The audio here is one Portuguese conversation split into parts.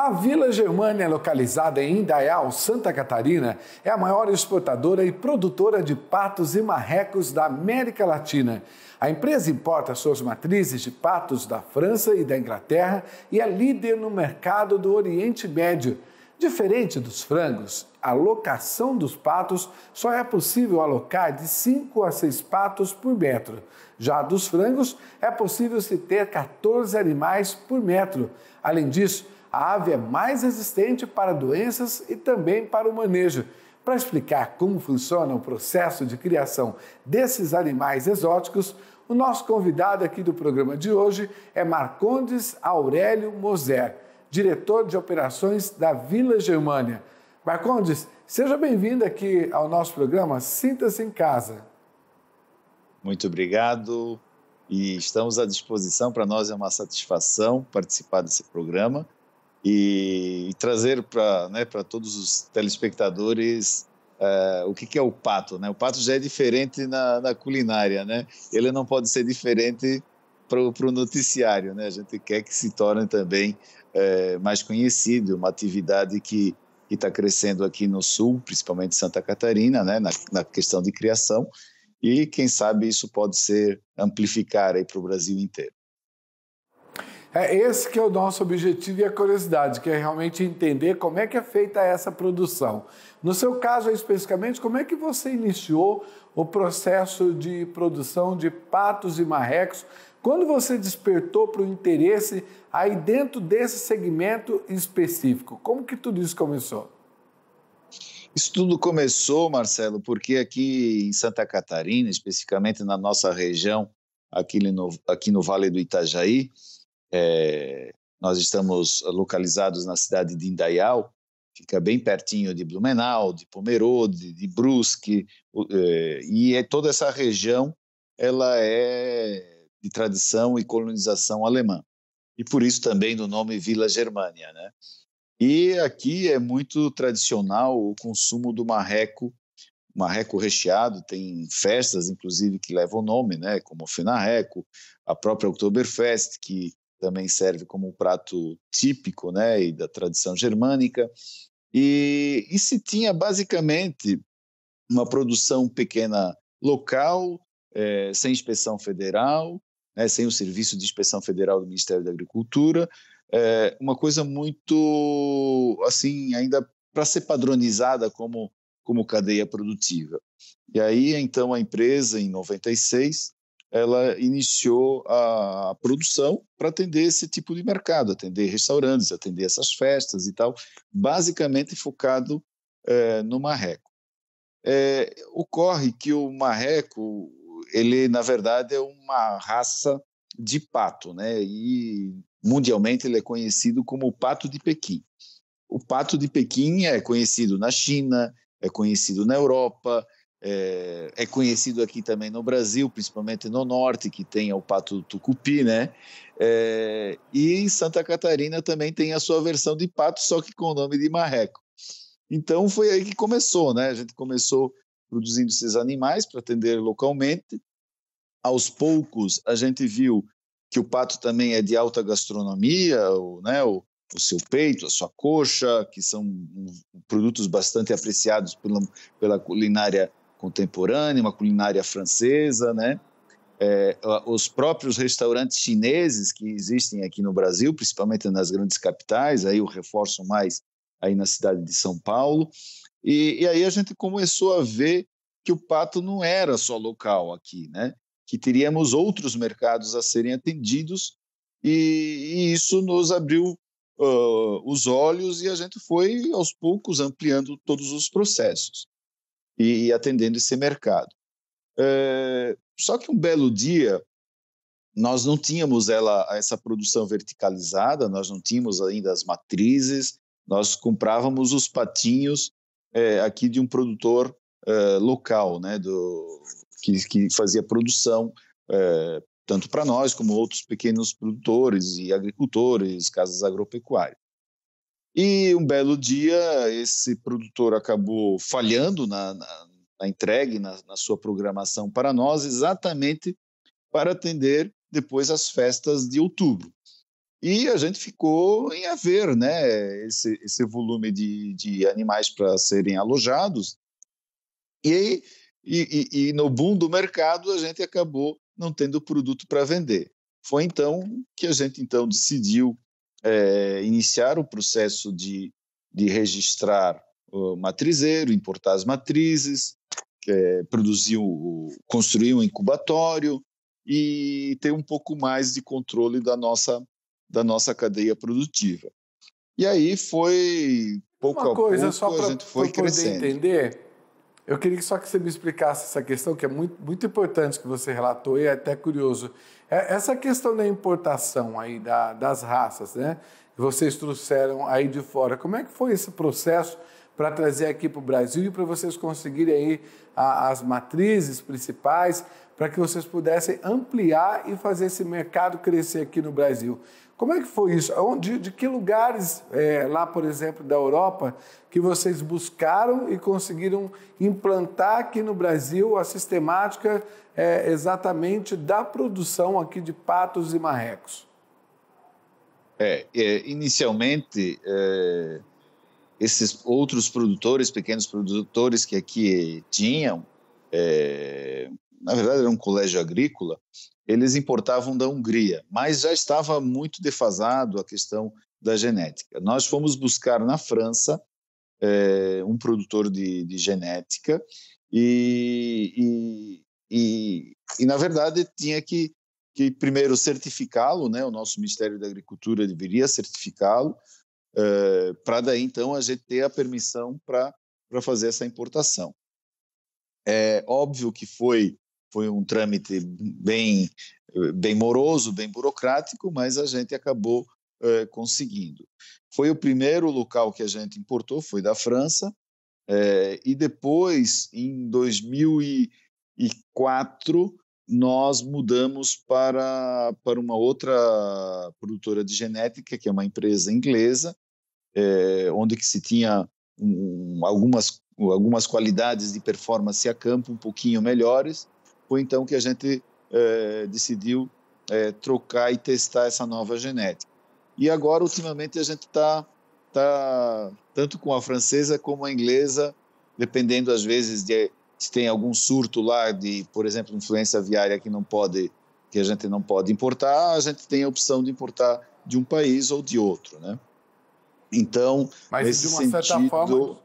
A Vila Germânia, localizada em Indaial, Santa Catarina, é a maior exportadora e produtora de patos e marrecos da América Latina. A empresa importa suas matrizes de patos da França e da Inglaterra e é líder no mercado do Oriente Médio. Diferente dos frangos, a locação dos patos só é possível alocar de 5 a 6 patos por metro. Já dos frangos, é possível se ter 14 animais por metro. Além disso, a ave é mais resistente para doenças e também para o manejo. Para explicar como funciona o processo de criação desses animais exóticos, o nosso convidado aqui do programa de hoje é Marcondes Aurélio Moser, diretor de operações da Vila Germânia. Marcondes, seja bem-vindo aqui ao nosso programa Sinta-se em Casa. Muito obrigado e estamos à disposição. Para nós é uma satisfação participar desse programa e, e trazer para né, todos os telespectadores uh, o que, que, é o pato. Né? O pato já é diferente na, na culinária, né? ele não pode ser diferente para o noticiário. Né? A gente quer que se torne também uh, mais conhecido, uma atividade que está crescendo aqui no Sul, principalmente Santa Catarina, né? na, na questão de criação, e quem sabe isso pode ser amplificar aí para o Brasil inteiro. É esse que é o nosso objetivo e a curiosidade, que é realmente entender como é que é feita essa produção. No seu caso, especificamente, como é que você iniciou o processo de produção de patos e marrecos? Quando você despertou para o interesse aí dentro desse segmento específico? Como que tudo isso começou? Isso tudo começou, Marcelo, porque aqui em Santa Catarina, especificamente na nossa região, aqui no, aqui no Vale do Itajaí, é, nós estamos localizados na cidade de Indaial, fica bem pertinho de Blumenau, de Pomerode, de Brusque, é, e é toda essa região ela é de tradição e colonização alemã. E por isso também do nome Vila Germânia, né? E aqui é muito tradicional o consumo do marreco, marreco recheado, tem festas inclusive que levam o nome, né, como o Fenarreco, a própria Oktoberfest que também serve como um prato típico né, e da tradição germânica. E, e se tinha basicamente uma produção pequena local, eh, sem inspeção federal, né, sem o serviço de inspeção federal do Ministério da Agricultura, eh, uma coisa muito, assim, ainda para ser padronizada como, como cadeia produtiva. E aí, então, a empresa, em 96, ela iniciou a, produção para atender esse tipo de mercado, atender restaurantes, atender essas festas e tal, basicamente focado é, no marreco. É, eh, ocorre que o marreco, ele na verdade é uma raça de pato, né? E mundialmente ele é conhecido como o pato de Pequim. O pato de Pequim é conhecido na China, é conhecido na Europa, é, é, conhecido aqui também no Brasil, principalmente no norte, que tem o pato do tucupi, né? É, e Santa Catarina também tem a sua versão de pato, só que com o nome de marreco. Então foi aí que começou, né? A gente começou produzindo esses animais para atender localmente. Aos poucos, a gente viu que o pato também é de alta gastronomia, o, né, o, o seu peito, a sua coxa, que são produtos bastante apreciados pela, pela culinária contemporânea, uma culinária francesa, né? É, os próprios restaurantes chineses que existem aqui no Brasil, principalmente nas grandes capitais, aí o reforço mais aí na cidade de São Paulo. E, e aí a gente começou a ver que o pato não era só local aqui, né? Que teríamos outros mercados a serem atendidos e, e isso nos abriu uh, os olhos e a gente foi aos poucos ampliando todos os processos e, e atendendo esse mercado. É, só que um belo dia, nós não tínhamos ela, essa produção verticalizada, nós não tínhamos ainda as matrizes, nós comprávamos os patinhos é, aqui de um produtor é, local, né, do, que, que fazia produção tanto para nós como outros pequenos produtores e agricultores, casas agropecuárias. E um belo dia, esse produtor acabou falhando na, na, na na, na sua programação para nós, exatamente para atender depois as festas de outubro. E a gente ficou em haver né, esse, esse volume de, de animais para serem alojados. E, e, e, e, no boom do mercado, a gente acabou não tendo produto para vender. Foi então que a gente então decidiu é, iniciar o processo de, de registrar o matrizeiro, importar as matrizes, é, produzir, o, construir um incubatório e ter um pouco mais de controle da nossa, da nossa cadeia produtiva. E aí foi pouco Uma a coisa, pouco só a gente foi crescendo. Entender, eu queria só que você me explicasse essa questão, que é muito, muito importante que você relatou e é até curioso. É, essa questão da importação aí da, das raças, né? Vocês trouxeram aí de fora. Como é que foi esse processo para trazer aqui para o Brasil e para vocês conseguirem aí a, as matrizes principais para que vocês pudessem ampliar e fazer esse mercado crescer aqui no Brasil? Como é que foi isso? De, de que lugares, é, lá por exemplo, da Europa, que vocês buscaram e conseguiram implantar aqui no Brasil a sistemática é, exatamente da produção aqui de patos e marrecos? É, é inicialmente, é, esses outros produtores, pequenos produtores que aqui tinham, é, na verdade era um colégio agrícola, eles importavam da Hungria, mas já estava muito defasado a questão da genética. Nós fomos buscar na França é, um produtor de, de genética e, e, e, e, na verdade, tinha que, que primeiro certificá-lo, né? o nosso Ministério da Agricultura deveria certificá-lo, é, para daí então a gente ter a permissão para fazer essa importação. É óbvio que foi foi um trâmite bem, bem moroso, bem burocrático, mas a gente acabou eh, conseguindo. Foi o primeiro local que a gente importou, foi da França, eh, e depois, em 2004, nós mudamos para, para uma outra produtora de genética, que é uma empresa inglesa, eh, onde que se tinha um, algumas, algumas qualidades de performance a campo um pouquinho melhores, foi então que a gente eh, decidiu eh, trocar e testar essa nova genética. E agora, ultimamente, a gente está tá, tanto com a francesa como a inglesa, dependendo às vezes de se tem algum surto lá de, por exemplo, influência aviária que não pode que a gente não pode importar, a gente tem a opção de importar de um país ou de outro, né? Então, mas de uma sentido, certa forma,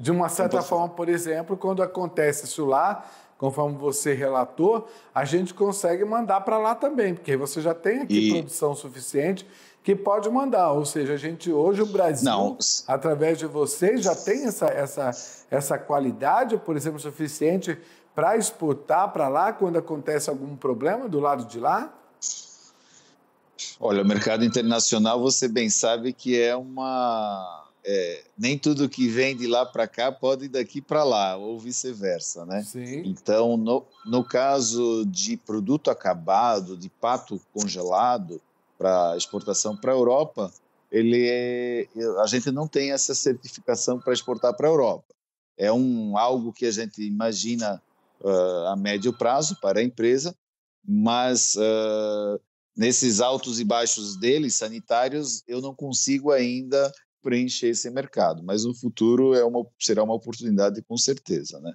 de uma certa forma, por exemplo, quando acontece isso lá, conforme você relatou, a gente consegue mandar para lá também, porque você já tem aqui e... produção suficiente que pode mandar. Ou seja, a gente hoje o Brasil, Não. através de vocês, já tem essa, essa, essa qualidade, por exemplo, suficiente para exportar para lá quando acontece algum problema do lado de lá? Olha, o mercado internacional, você bem sabe que é uma é, nem tudo que vem de lá para cá pode ir daqui para lá, ou vice-versa, né? Sim. Então, no, no caso de produto acabado, de pato congelado para exportação para a Europa, ele é, a gente não tem essa certificação para exportar para a Europa. É um algo que a gente imagina uh, a médio prazo para a empresa, mas uh, nesses altos e baixos dele sanitários eu não consigo ainda preencher esse mercado, mas no futuro é uma, será uma oportunidade com certeza, né?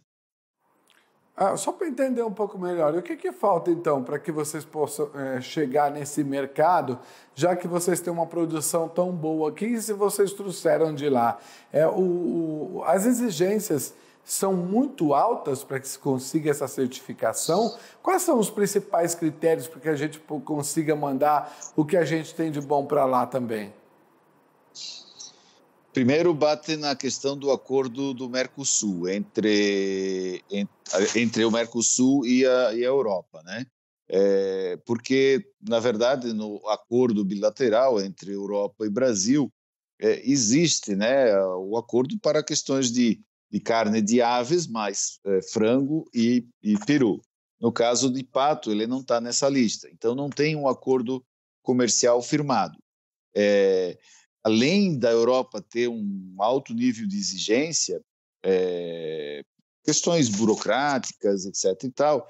Ah, só para entender um pouco melhor, o que, que falta então para que vocês possam é, chegar nesse mercado, já que vocês têm uma produção tão boa aqui, se vocês trouxeram de lá? É, o, o, as exigências são muito altas para que se consiga essa certificação? Quais são os principais critérios para que a gente consiga mandar o que a gente tem de bom para lá também? Primeiro bate na questão do acordo do Mercosul entre entre o Mercosul e a, e a Europa, né? É, porque na verdade no acordo bilateral entre Europa e Brasil é, existe, né, o acordo para questões de, de carne de aves, mais é, frango e, e peru. No caso de pato, ele não está nessa lista, então não tem um acordo comercial firmado. É, além da Europa ter um alto nível de exigência, é, questões burocráticas, etc. e tal,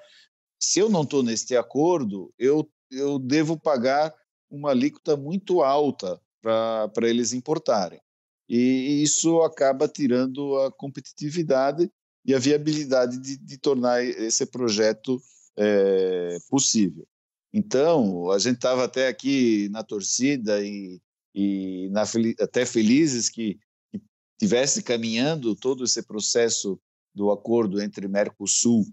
se eu não estou neste acordo, eu, eu devo pagar uma alíquota muito alta para eles importarem. E isso acaba tirando a competitividade e a viabilidade de, de tornar esse projeto é, possível. Então, a gente estava até aqui na torcida e e na, até felizes que, que tivesse caminhando todo esse processo do acordo entre Mercosul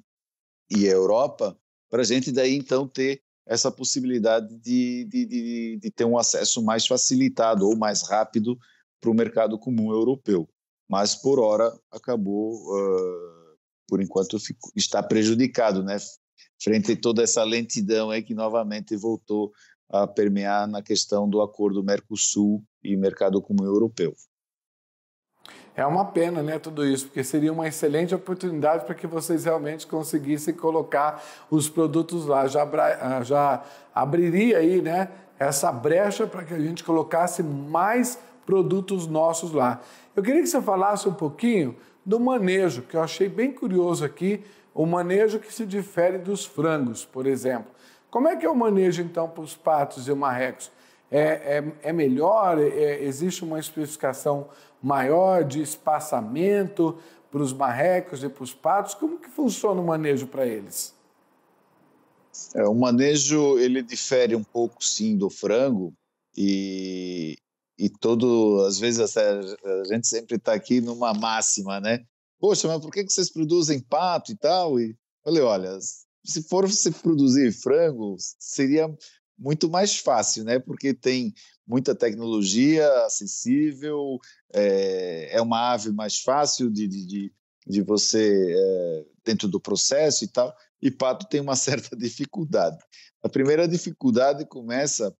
e Europa, para a gente daí então ter essa possibilidade de, de, de, de, ter um acesso mais facilitado ou mais rápido para o mercado comum europeu. Mas, por hora, acabou, uh, por enquanto, está prejudicado, né? Frente a toda essa lentidão aí que novamente voltou a permear na questão do acordo Mercosul e mercado comum europeu. É uma pena, né, tudo isso, porque seria uma excelente oportunidade para que vocês realmente conseguissem colocar os produtos lá. Já, ah, já abriria aí, né, essa brecha para que a gente colocasse mais produtos nossos lá. Eu queria que você falasse um pouquinho do manejo, que eu achei bem curioso aqui, o manejo que se difere dos frangos, por exemplo. Como é que é o manejo, então, para os patos e marrecos? É, é, é melhor? É, existe uma especificação maior de espaçamento para os marrecos e para os patos? Como que funciona o manejo para eles? É, o manejo ele difere um pouco sim do frango e, e todo às vezes a gente sempre está aqui numa máxima, né? Poxa, mas por que, que vocês produzem pato e tal? E falei, olha, se for se produzir frango, seria muito mais fácil, né? Porque tem muita tecnologia acessível, é, é uma ave mais fácil de, de, de você é, dentro do processo e tal. E pato tem uma certa dificuldade. A primeira dificuldade começa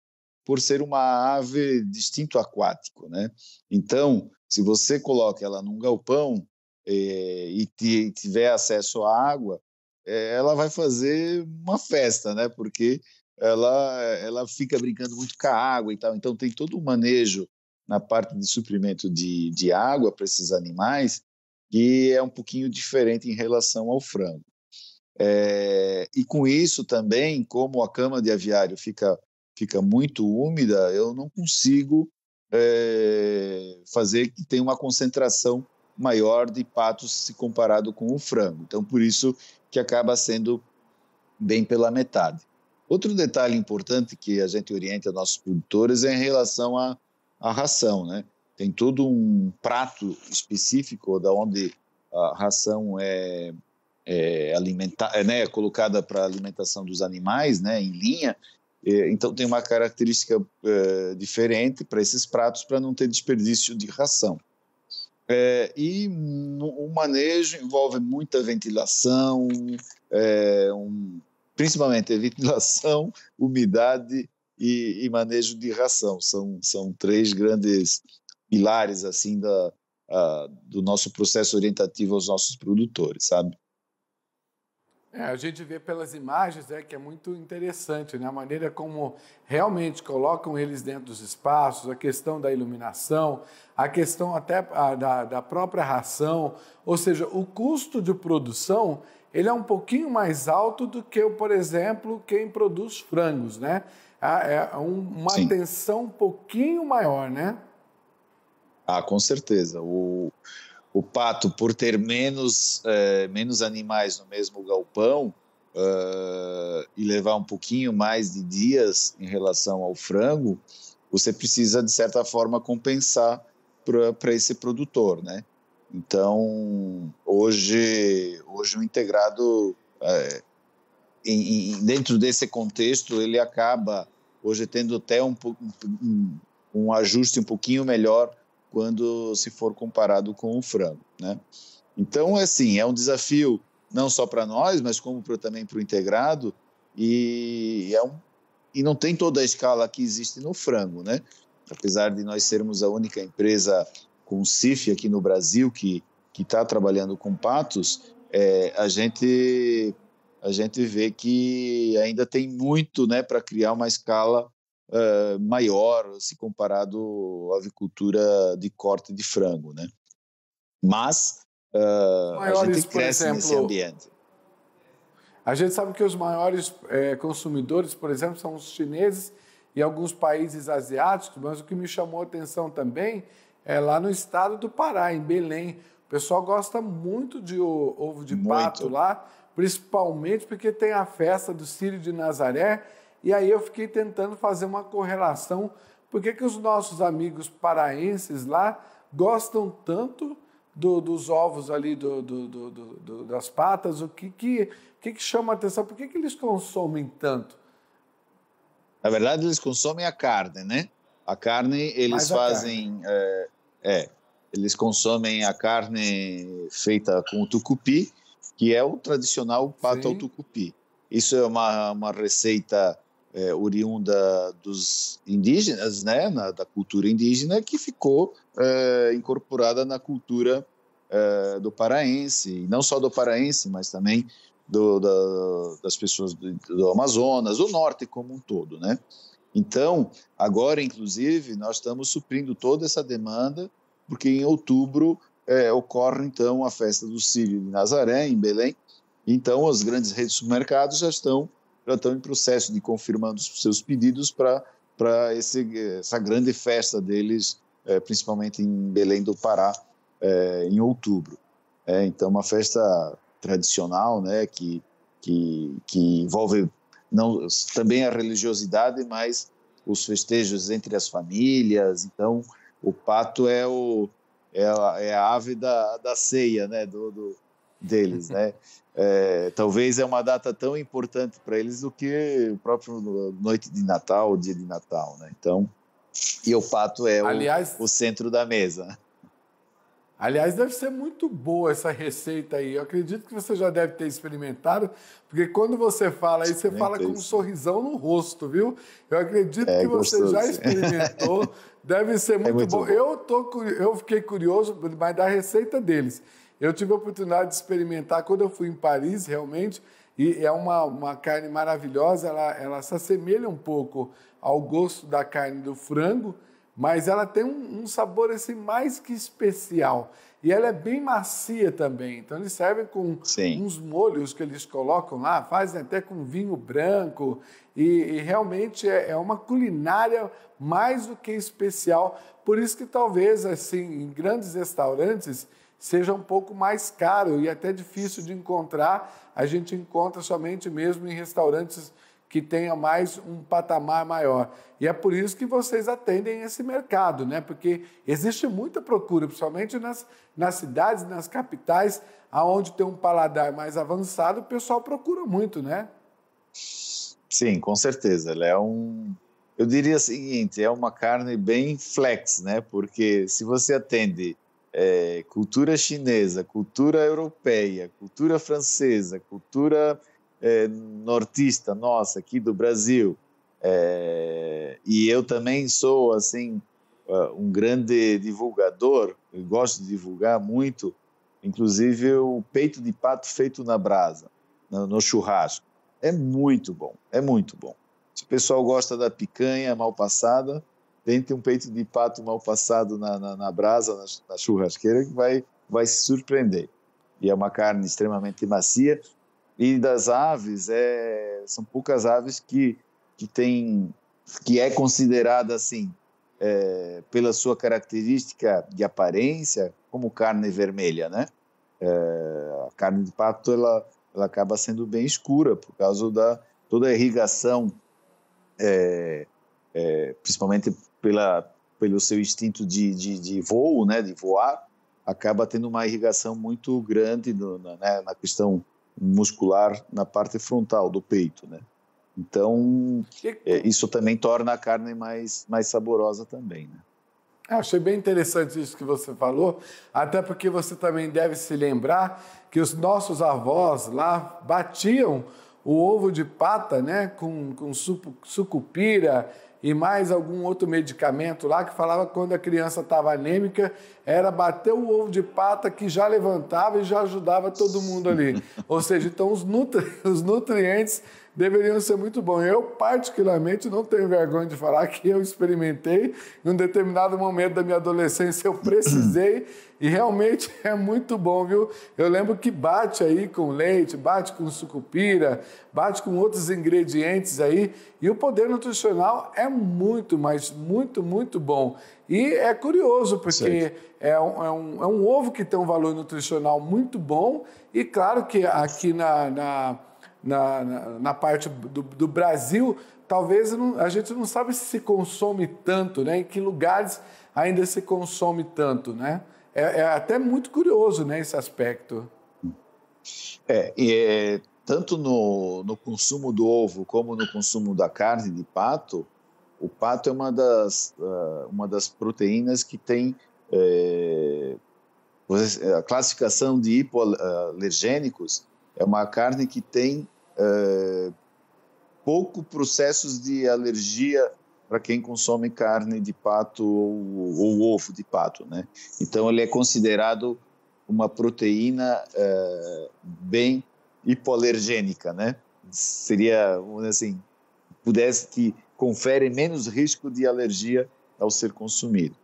por ser uma ave de instinto aquático, né? Então, se você coloca ela num galpão é, e tiver acesso à água, é, ela vai fazer uma festa, né? Porque ela, ela fica brincando muito com a água e tal. Então, tem todo um manejo na parte de suprimento de, de água para esses animais que é um pouquinho diferente em relação ao frango. É, e com isso também, como a cama de aviário fica, fica muito úmida, eu não consigo é, fazer que tenha uma concentração maior de patos se comparado com o frango. Então, por isso que acaba sendo bem pela metade. Outro detalhe importante que a gente orienta nossos produtores é em relação à, à ração, né? Tem todo um prato específico da onde a ração é, é, é né, é colocada para alimentação dos animais, né, em linha. Então tem uma característica é, diferente para esses pratos para não ter desperdício de ração. É, e o manejo envolve muita ventilação, é, um, principalmente ventilação, umidade e, e, manejo de ração. São, são três grandes pilares assim da, a, do nosso processo orientativo aos nossos produtores, sabe? É, a gente vê pelas imagens é, que é muito interessante, né? a maneira como realmente colocam eles dentro dos espaços, a questão da iluminação, a questão até a, ah, da, da própria ração, ou seja, o custo de produção ele é um pouquinho mais alto do que, por exemplo, quem produz frangos, né? É, é uma Sim. atenção um pouquinho maior, né? Ah, com certeza. O o pato, por ter menos, é, menos animais no mesmo galpão uh, e levar um pouquinho mais de dias em relação ao frango, você precisa, de certa forma, compensar para esse produtor, né? Então, hoje, hoje o integrado, é, em, em, dentro desse contexto, ele acaba hoje tendo até um, um, um ajuste um pouquinho melhor quando se for comparado com o frango, né? Então, é assim, é um desafio não só para nós, mas como pra, também para o integrado, e, é um, e não tem toda a escala que existe no frango, né? Apesar de nós sermos a única empresa com CIF aqui no Brasil que está trabalhando com patos, é, a gente a gente vê que ainda tem muito né, para criar uma escala uh, maior se comparado à avicultura de corte de frango, né? Mas uh, maiores, a gente cresce exemplo, nesse ambiente. A gente sabe que os maiores é, consumidores, por exemplo, são os chineses e alguns países asiáticos, mas o que me chamou a atenção também é lá no estado do Pará, em Belém. O pessoal gosta muito de ovo de muito. pato lá, principalmente porque tem a festa do Círio de Nazaré, e aí eu fiquei tentando fazer uma correlação. Por que, que os nossos amigos paraenses lá gostam tanto do, dos ovos ali do, do, das patas? O que, que, que, que chama a atenção? Por que, que eles consomem tanto? Na verdade, eles consomem a carne, né? A carne eles fazem. Carne. É, é, eles consomem a carne feita com o tucupi, que é o tradicional pato Sim. ao tucupi. Isso é uma, uma receita é, oriunda dos indígenas, né, na, da cultura indígena, que ficou é, incorporada na cultura é, do paraense, e não só do paraense, mas também do, da, das pessoas do, do, Amazonas, do norte como um todo, né? Então, agora, inclusive, nós estamos suprindo toda essa demanda, porque em outubro é, ocorre, então, a festa do Círio de Nazaré, em Belém, então as grandes redes de supermercados já estão já estão em processo de confirmando os seus pedidos para para essa grande festa deles, é, principalmente em Belém do Pará, é, em outubro. É, então, uma festa tradicional, né, que, que, que envolve não, também a religiosidade, mas os festejos entre as famílias. Então, o pato é, o, é, a, é a ave da, da ceia, né, do, do, deles, né? É, talvez é uma data tão importante para eles do que o próprio noite de Natal, dia de Natal, né? Então, e o pato é aliás, o, o, centro da mesa. Aliás, deve ser muito boa essa receita aí. Eu acredito que você já deve ter experimentado, porque quando você fala aí, você fala com um sorrisão no rosto, viu? Eu acredito é, que você já experimentou. Deve ser é muito, é muito bom. bom. Eu, tô, eu fiquei curioso, mas da receita deles. Eu tive a oportunidade de experimentar quando eu fui em Paris, realmente, e é uma, uma carne maravilhosa, ela, ela se assemelha um pouco ao gosto da carne do frango, mas ela tem um, um, sabor assim mais que especial. E ela é bem macia também. Então eles servem com Sim. uns molhos que eles colocam lá, fazem até com vinho branco. E, e realmente é, é, uma culinária mais do que especial. Por isso que talvez assim em grandes restaurantes seja um pouco mais caro e até difícil de encontrar. A gente encontra somente mesmo em restaurantes que tenha mais um patamar maior. E é por isso que vocês atendem esse mercado, né? Porque existe muita procura, principalmente nas, nas cidades, nas capitais, aonde tem um paladar mais avançado, o pessoal procura muito, né? Sim, com certeza. é um. Eu diria o seguinte: é uma carne bem flex, né? Porque se você atende é, cultura chinesa, cultura europeia, cultura francesa, cultura é, nortista nossa aqui do Brasil. É, e eu também sou assim é, um grande divulgador, eu gosto de divulgar muito, inclusive o peito de pato feito na brasa, no, no churrasco. É muito bom, é muito bom. Se o pessoal gosta da picanha mal passada, Tente um peito de pato mal passado na, na, na brasa, na, na, churrasqueira, que vai, vai se surpreender. E é uma carne extremamente macia. E das aves, é, são poucas aves que, que, tem, que é considerada assim, é, pela sua característica de aparência, como carne vermelha, né? É, a carne de pato ela, ela acaba sendo bem escura por causa da toda a irrigação, é, é principalmente pela, pelo seu instinto de, de, de voo, né, de voar, acaba tendo uma irrigação muito grande no, na, né, na questão muscular na parte frontal do peito, né? Então, é, isso também torna a carne mais, mais saborosa também, né? Ah, achei bem interessante isso que você falou, até porque você também deve se lembrar que os nossos avós lá batiam o ovo de pata, né, com, com sucupira e mais algum outro medicamento lá que falava que quando a criança estava anêmica, era bater o ovo de pata que já levantava e já ajudava todo mundo ali. Ou seja, então os, nutri os nutrientes deveriam ser muito bons. Eu, particularmente, não tenho vergonha de falar que eu experimentei. Em um determinado momento da minha adolescência, eu precisei e realmente é muito bom, viu? Eu lembro que bate aí com leite, bate com sucupira, bate com outros ingredientes aí e o poder nutricional é muito, mas muito, muito bom. E é curioso, porque é um, é um, é, um, ovo que tem um valor nutricional muito bom e claro que aqui na, na, na, na parte do, do Brasil talvez a gente não sabe se se consome tanto, né? Em que lugares ainda se consome tanto, né? É, é até muito curioso, né, esse aspecto. É, é tanto no, no consumo do ovo como no consumo da carne de pato, o pato é uma das, ah, uma das proteínas que tem é, a classificação de hipoalergênicos é uma carne que tem é, pouco processos de alergia para quem consome carne de pato ou, ou, ovo de pato, né? Então ele é considerado uma proteína uh, bem hipoalergênica, né? Seria, assim, pudesse que confere menos risco de alergia ao ser consumido.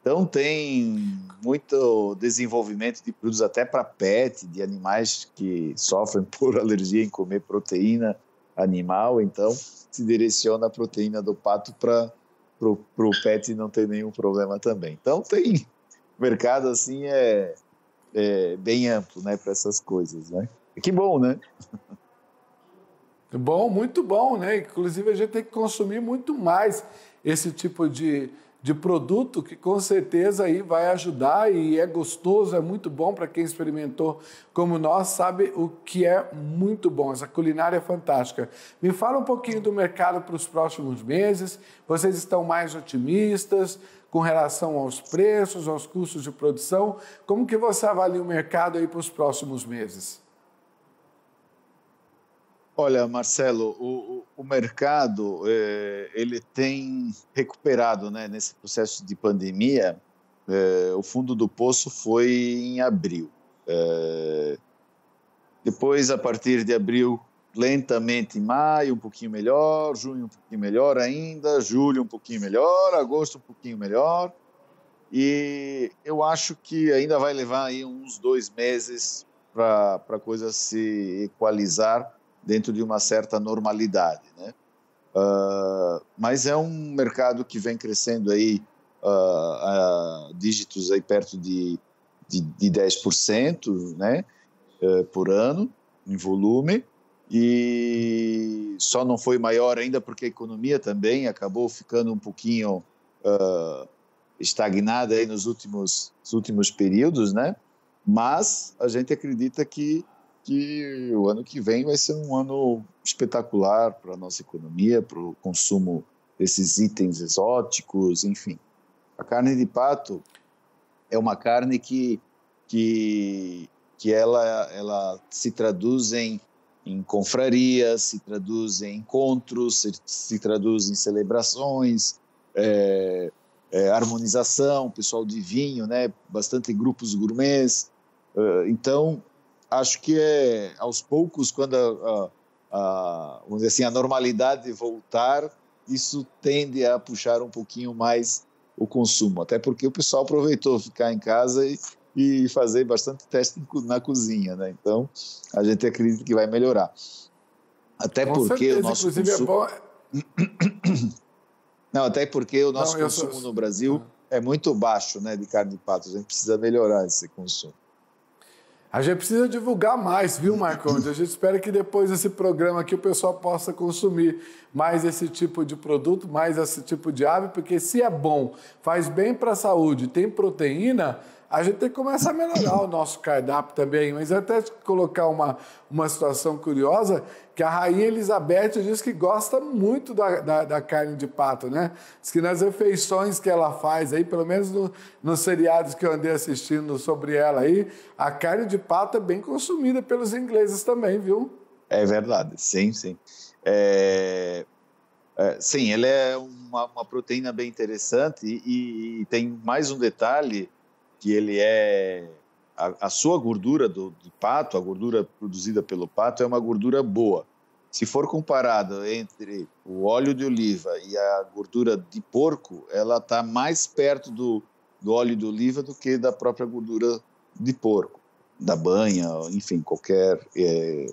Então tem muito desenvolvimento de produtos até para pet, de animais que sofrem por alergia em comer proteína animal, então se direciona a proteína do pato para o pet não ter nenhum problema também. Então tem mercado assim é é, bem amplo né, para essas coisas. Né? Que bom, né? Bom, muito bom, né? Inclusive a gente tem que consumir muito mais esse tipo de, de produto que com certeza aí vai ajudar e é gostoso, é muito bom para quem experimentou como nós, sabe o que é muito bom. Essa culinária é fantástica. Me fala um pouquinho do mercado para os próximos meses. Vocês estão mais otimistas? com relação aos preços, aos custos de produção? Como que você avalia o mercado aí para os próximos meses? Olha, Marcelo, o, o mercado eh, ele tem recuperado, né, nesse processo de pandemia. Eh, o fundo do poço foi em abril. Eh, depois, a partir de abril, lentamente em maio, um pouquinho melhor, junho um pouquinho melhor ainda, julho um pouquinho melhor, agosto um pouquinho melhor. E eu acho que ainda vai levar aí uns dois meses para a coisa se equalizar dentro de uma certa normalidade, né? Uh, mas é um mercado que vem crescendo aí uh, dígitos aí perto de, de, de 10%, né? Eh, por ano em volume e só não foi maior ainda porque a economia também acabou ficando um pouquinho uh, estagnada aí nos últimos, nos últimos períodos, né? Mas a gente acredita que, que o ano que vem vai ser um ano espetacular para a nossa economia, para o consumo desses itens exóticos, enfim. A carne de pato é uma carne que, que, que ela, ela se traduz em em confrarias, se traduz em encontros, se, se traduz em celebrações, é, é, harmonização, pessoal de vinho, né? bastante grupos gourmets. É, então, acho que é aos poucos, quando a, a, a, vamos dizer assim, a normalidade voltar, isso tende a puxar um pouquinho mais o consumo, até porque o pessoal aproveitou ficar em casa e e fazer bastante teste na cozinha, né? Então, a gente acredita que vai melhorar. Até Com porque certeza, o nosso inclusive é consumo... É Não, até porque o nosso Não, consumo sou... no Brasil ah. é muito baixo, né, de carne de pato. A gente precisa melhorar esse consumo. A gente precisa divulgar mais, viu, Marcondes? A gente espera que depois desse programa aqui o pessoal possa consumir mais esse tipo de produto, mais esse tipo de ave, porque se é bom, faz bem para a saúde, tem proteína, a gente tem que começar a melhorar o nosso cardápio também. Mas eu até colocar uma, uma situação curiosa, que a rainha Elizabeth diz que gosta muito da, da, da carne de pato, né? Diz que nas refeições que ela faz aí, pelo menos no, nos seriados que eu andei assistindo sobre ela aí, a carne de pato é bem consumida pelos ingleses também, viu? É verdade, sim, sim. É... É, sim, ela é uma, uma, proteína bem interessante e, e, e tem mais um detalhe que ele é a, a sua gordura do, do, pato, a gordura produzida pelo pato é uma gordura boa. Se for comparada entre o óleo de oliva e a gordura de porco, ela está mais perto do, do óleo de oliva do que da própria gordura de porco, da banha, enfim, qualquer é,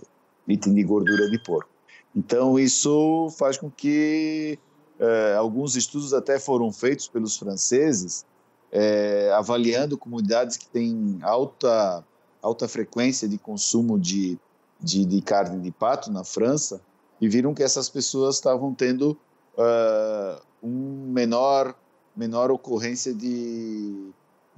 item de gordura de porco. Então, isso faz com que é, alguns estudos até foram feitos pelos franceses é, avaliando comunidades que têm alta, alta frequência de consumo de, de, de carne de pato na França e viram que essas pessoas estavam tendo uh, um menor, menor ocorrência de,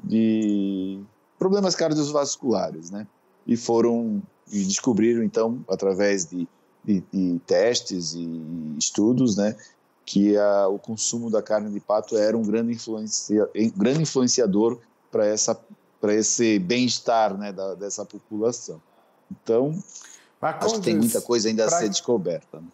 de problemas cardiovasculares, né? E foram e descobriram então através de, de, de testes e estudos, né, que a, o consumo da carne de pato era um grande, influencia, grande influenciador para essa para esse bem-estar né, da, dessa população. Então, acho que tem muita coisa ainda pra... a ser descoberta. Né?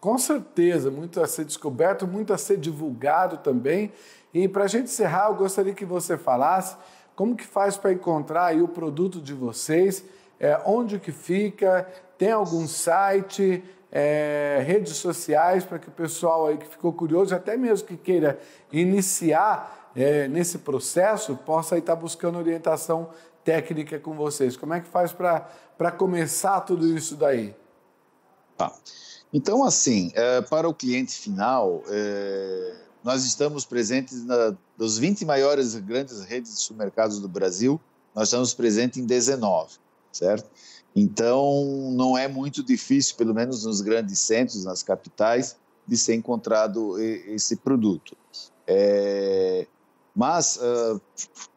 Com certeza, muito a ser descoberto, muito a ser divulgado também. E para a gente encerrar, eu gostaria que você falasse como que faz para encontrar o produto de vocês, é, onde que fica, tem algum site, é, redes sociais para que o pessoal aí que ficou curioso, até mesmo que queira iniciar é, nesse processo, possa estar tá buscando orientação técnica com vocês. Como é que faz para começar tudo isso daí? Tá. Então, assim, é, para o cliente final, é, nós estamos presentes na, 20 maiores grandes redes de supermercados do Brasil, nós estamos presentes em 19, certo? Então, não é muito difícil, pelo menos nos grandes centros, nas capitais, de ser encontrado esse produto. É, mas uh,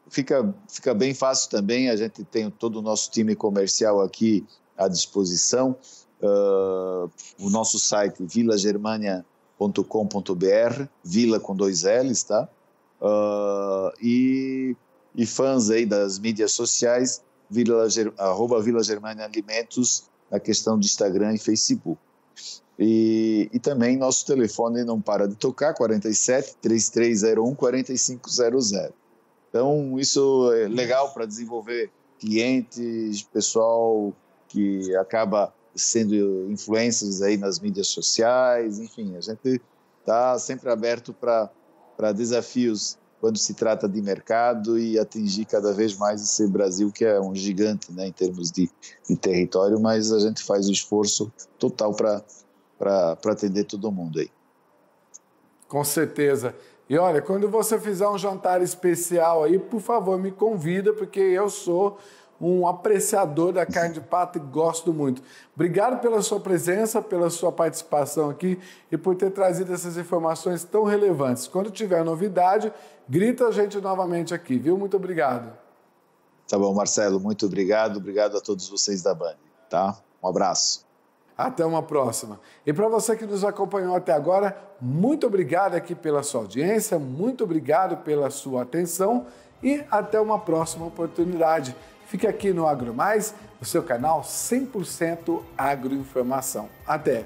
fica, fica bem fácil também, a gente tem todo o nosso time comercial aqui à disposição, uh, o nosso site vilagermania.com.br, vila com dois L's, tá? Uh, e, e fãs aí das mídias sociais, Vila, arroba Vila Germânia Alimentos, na questão de Instagram e Facebook. E, e, também nosso telefone não para de tocar, 47 3301 4500. Então, isso é legal para desenvolver clientes, pessoal que acaba sendo influencers aí nas mídias sociais, enfim, a gente está sempre aberto para desafios quando se trata de mercado e atingir cada vez mais esse Brasil que é um gigante né, em termos de, de território, mas a gente faz o esforço total para atender todo mundo aí. Com certeza. E olha, quando você fizer um jantar especial aí, por favor, me convida, porque eu sou um apreciador da carne de pato e gosto muito. Obrigado pela sua presença, pela sua participação aqui e por ter trazido essas informações tão relevantes. Quando tiver novidade, grita a gente novamente aqui, viu? Muito obrigado. Tá bom, Marcelo, muito obrigado. Obrigado a todos vocês da Band, tá? Um abraço. Até uma próxima. E para você que nos acompanhou até agora, muito obrigado aqui pela sua audiência, muito obrigado pela sua atenção e até uma próxima oportunidade. Fique aqui no Agro Mais, o seu canal 100% agroinformação. Até!